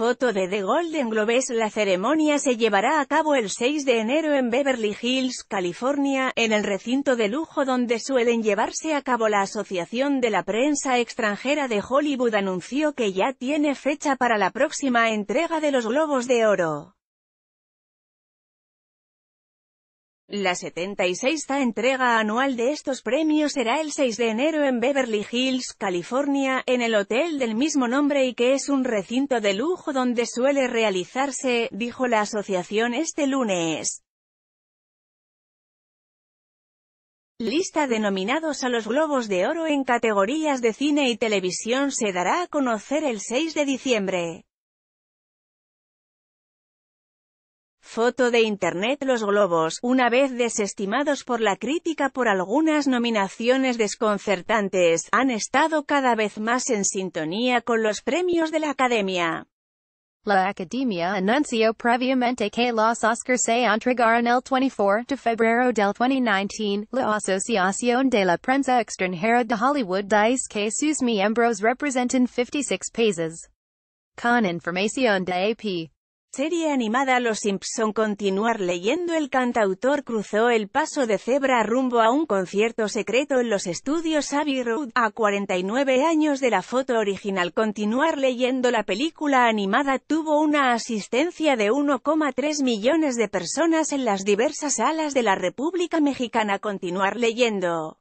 foto de The Golden Globes La ceremonia se llevará a cabo el 6 de enero en Beverly Hills, California, en el recinto de lujo donde suelen llevarse a cabo la Asociación de la Prensa Extranjera de Hollywood anunció que ya tiene fecha para la próxima entrega de los Globos de Oro. La 76 entrega anual de estos premios será el 6 de enero en Beverly Hills, California, en el hotel del mismo nombre y que es un recinto de lujo donde suele realizarse, dijo la asociación este lunes. Lista de nominados a los Globos de Oro en categorías de cine y televisión se dará a conocer el 6 de diciembre. Foto de Internet Los Globos, una vez desestimados por la crítica por algunas nominaciones desconcertantes, han estado cada vez más en sintonía con los premios de la Academia. La Academia anunció previamente que los Oscars se entregarán el 24 de febrero del 2019. La Asociación de la Prensa Extranjera de Hollywood dice que sus miembros representan 56 países. Con información de AP. Serie animada Los Simpson Continuar leyendo El cantautor cruzó el paso de cebra rumbo a un concierto secreto en los estudios Abbey Road, a 49 años de la foto original Continuar leyendo la película animada tuvo una asistencia de 1,3 millones de personas en las diversas salas de la República Mexicana Continuar leyendo